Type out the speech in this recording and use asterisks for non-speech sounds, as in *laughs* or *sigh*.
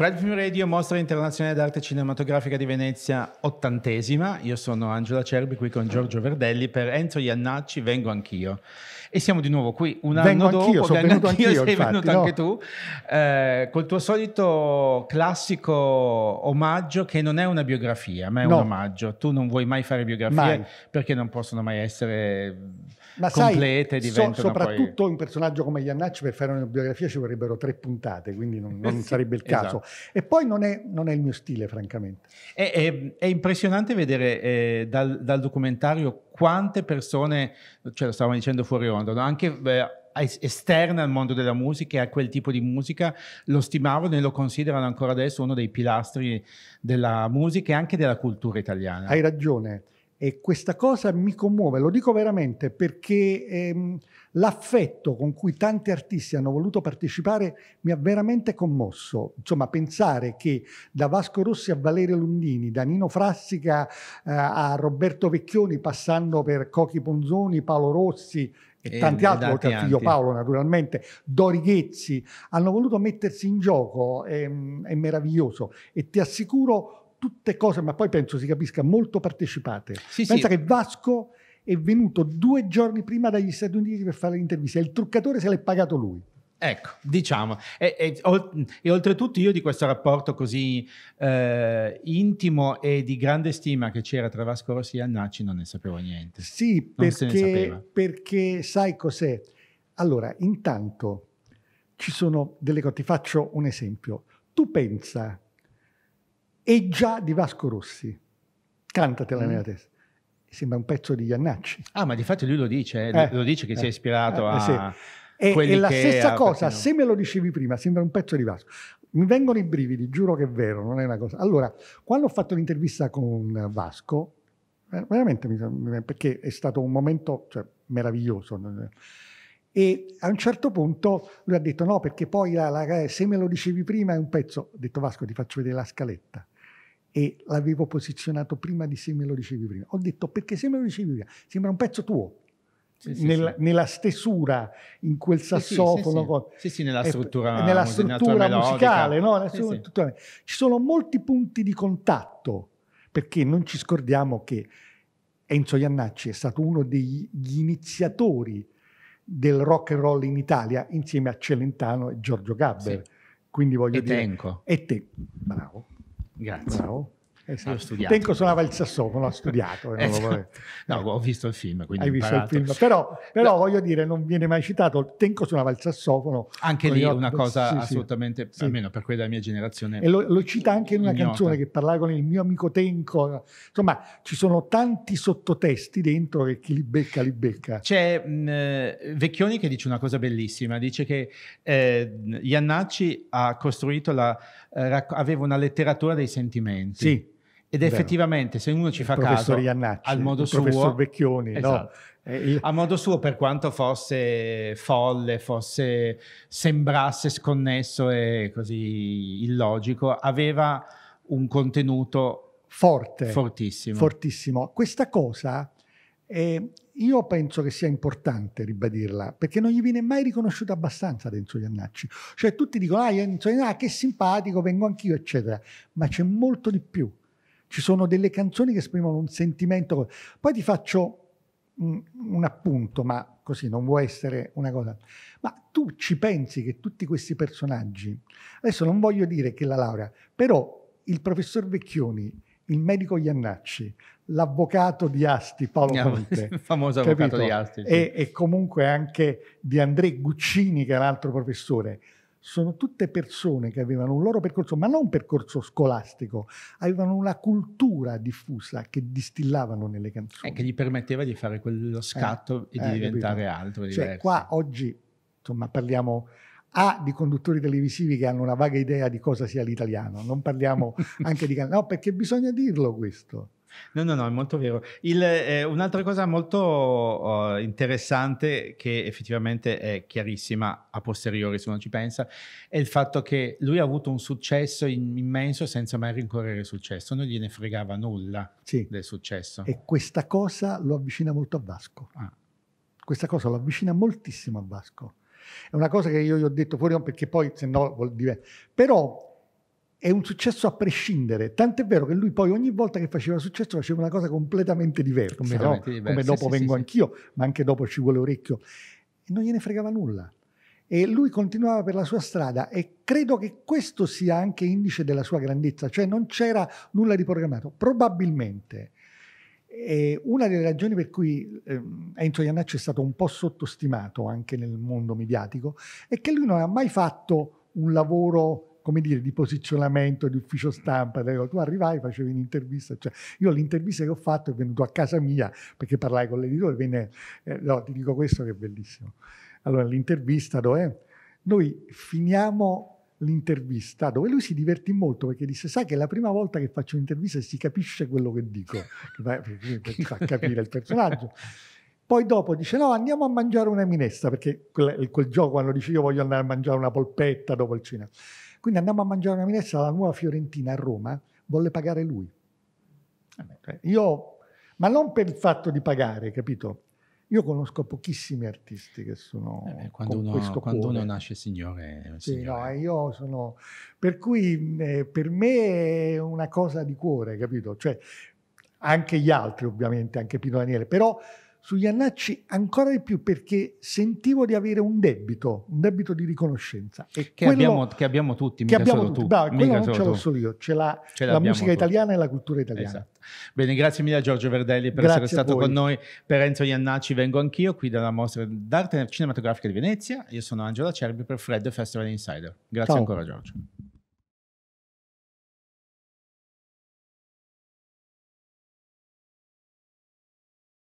Fred Film Radio, Mostra Internazionale d'Arte Cinematografica di Venezia, ottantesima. Io sono Angela Cerbi, qui con Giorgio Verdelli per Enzo Iannacci, vengo anch'io. E siamo di nuovo qui un vengo anno anch'io, dopo, sono vengo anch'io, anch'io sei infatti, venuto no. anche tu, eh, col tuo solito classico omaggio che non è una biografia, ma è no. un omaggio. Tu non vuoi mai fare biografie mai. perché non possono mai essere ma complete, sai, so, soprattutto poi... un personaggio come Iannacci per fare una biografia ci vorrebbero tre puntate, quindi non, non eh sì, sarebbe il caso. Esatto. E poi non è, non è il mio stile, francamente. È, è, è impressionante vedere eh, dal, dal, documentario quante persone, ce lo stavamo dicendo fuori onda, no? anche... Eh, esterna al mondo della musica e a quel tipo di musica, lo stimavano e lo considerano ancora adesso uno dei pilastri della musica e anche della cultura italiana. Hai ragione. E questa cosa mi commuove, lo dico veramente, perché ehm, l'affetto con cui tanti artisti hanno voluto partecipare mi ha veramente commosso. Insomma, pensare che da Vasco Rossi a Valerio Lundini, da Nino Frassica eh, a Roberto Vecchioni, passando per Cochi Ponzoni, Paolo Rossi e, e tanti altri, oltre al figlio Paolo naturalmente, Dori Ghezzi, hanno voluto mettersi in gioco, ehm, è meraviglioso. E ti assicuro tutte cose, ma poi penso si capisca, molto partecipate. Sì, Pensa sì. che Vasco è venuto due giorni prima dagli Stati Uniti per fare l'intervista, il truccatore se l'è pagato lui. Ecco, diciamo, e, e, e, oltretutto io di questo rapporto così eh, intimo e di grande stima che c'era tra Vasco Rossi e Annacci non ne sapevo niente. Sì, perché, perché, sai cos'è? Allora, intanto ci sono delle cose, ti faccio un esempio. Tu pensa e già di Vasco Rossi. Cantatela mm. nella testa. Sembra un pezzo di Iannacci. Ah, ma di fatto lui lo dice, eh, eh. lo dice che eh, si è ispirato eh, eh, a... Sì. E, e, la stessa cosa, perché... se me lo dicevi prima, sembra un pezzo di Vasco. Mi vengono i brividi, giuro che è vero, non è una cosa. Allora, quando ho fatto l'intervista con Vasco, veramente mi, perché è stato un momento cioè, meraviglioso. E a un certo punto lui ha detto no, perché poi la, la, se me lo dicevi prima è un pezzo. Ho detto Vasco, ti faccio vedere la scaletta e l'avevo posizionato prima di se me lo dicevi prima. Ho detto perché se me lo dicevi prima sembra un pezzo tuo. Sì, sì, nella, sì. nella, stesura, in quel sassofono, sì, sì, nella struttura, nella struttura musicale, no? nella struttura, ci sono molti punti di contatto perché non ci scordiamo che Enzo Iannacci è stato uno degli iniziatori del rock and roll in Italia insieme a Celentano e Giorgio Gabber. Quindi voglio e dire... Tenco. E te, bravo. Grazie. Bravo. Esatto. Tenco suonava il sassofono, ha studiato. Eh, esatto. no, ho visto il film, quindi Hai visto il film. Però, però no. voglio dire, non viene mai citato, Tenco suonava il sassofono. Anche lì è una cosa sì, assolutamente, sì. almeno per quella della mia generazione. E lo, lo cita anche in una ignota. canzone che parlava con il mio amico Tenco. Insomma, ci sono tanti sottotesti dentro che chi li becca, li becca. C'è mh, mm, eh, Vecchioni che dice una cosa bellissima, dice che eh, Iannacci ha costruito la, eh, aveva una letteratura dei sentimenti. Sì ed effettivamente, se uno ci fa caso Iannacci, al modo suo, professor Vecchioni, esatto. no? eh, a modo suo, per quanto fosse folle, fosse, sembrasse sconnesso e così illogico, aveva un contenuto forte, fortissimo. fortissimo. Questa cosa eh, io penso che sia importante ribadirla perché non gli viene mai riconosciuta abbastanza Renzo Iannacci. Cioè, tutti dicono: Ah, Renzo Iannacci, ah, che simpatico, vengo anch'io, eccetera. Ma c'è molto di più ci sono delle canzoni che esprimono un sentimento. Poi ti faccio un, un appunto, ma così non vuole essere una cosa. Ma tu ci pensi che tutti questi personaggi, adesso non voglio dire che la laurea, però il professor Vecchioni, il medico Iannacci, l'avvocato di Asti, Paolo Conte. Il *laughs* famoso capito? avvocato di Asti. Sì. E, e, comunque anche di André Guccini, che è un altro professore sono tutte persone che avevano un loro percorso, ma non un percorso scolastico, avevano una cultura diffusa che distillavano nelle canzoni. E che gli permetteva di fare quello eh, scatto eh, e di eh, diventare capito? altro. Cioè, diverso. qua oggi, insomma, parliamo a di conduttori televisivi che hanno una vaga idea di cosa sia l'italiano, non parliamo *laughs* anche di... No, perché bisogna dirlo questo. No, no, no, è molto vero. Il, eh, un'altra cosa molto uh, interessante che effettivamente è chiarissima a posteriori se uno ci pensa è il fatto che lui ha avuto un successo immenso senza mai rincorrere il successo, non gliene fregava nulla sì. del successo. E questa cosa lo avvicina molto a Vasco. Ah. Questa cosa lo avvicina moltissimo a Vasco. È una cosa che io gli ho detto fuori perché poi se no vuol dire... Però è un successo a prescindere. Tant'è vero che lui poi ogni volta che faceva successo faceva una cosa completamente diversa, completamente no? come dopo sì, vengo sì, anch'io, sì. ma anche dopo ci vuole orecchio. E non gliene fregava nulla. E lui continuava per la sua strada e credo che questo sia anche indice della sua grandezza, cioè non c'era nulla di programmato. Probabilmente eh, una delle ragioni per cui eh, Enzo Iannacci è stato un po' sottostimato anche nel mondo mediatico è che lui non ha mai fatto un lavoro come dire, di posizionamento, di ufficio stampa. Tu arrivai, facevi un'intervista. Cioè, io l'intervista che ho fatto è venuto a casa mia perché parlai con l'editore. Venne, eh, no, ti dico questo che è bellissimo. Allora, l'intervista dove noi finiamo l'intervista dove lui si divertì molto perché disse sai che è la prima volta che faccio un'intervista e si capisce quello che dico perché ti fa capire il personaggio poi dopo dice no andiamo a mangiare una minestra perché quel, quel gioco quando dice io voglio andare a mangiare una polpetta dopo il cinema quindi andammo a mangiare una minestra alla Nuova Fiorentina a Roma, volle pagare lui. Cioè, io, ma non per il fatto di pagare, capito? Io conosco pochissimi artisti che sono eh beh, quando, uno, quando uno, nasce signore. Sì, signore. No, io sono... Per cui eh, per me è una cosa di cuore, capito? Cioè, anche gli altri ovviamente, anche Pino Daniele, però su annacci ancora di più perché sentivo di avere un debito, un debito di riconoscenza. E che, quello, abbiamo, che abbiamo tutti, che abbiamo tutti. Bravo, quello non ce l'ho solo io, ce l'ha ce la musica tutti. italiana e la cultura italiana. Esatto. Bene, grazie mille a Giorgio Verdelli per grazie essere stato con noi. Per Enzo Iannacci vengo anch'io qui dalla mostra d'arte cinematografica di Venezia. Io sono Angela Cerbi per Fred Festival Insider. Grazie Ciao. ancora Giorgio.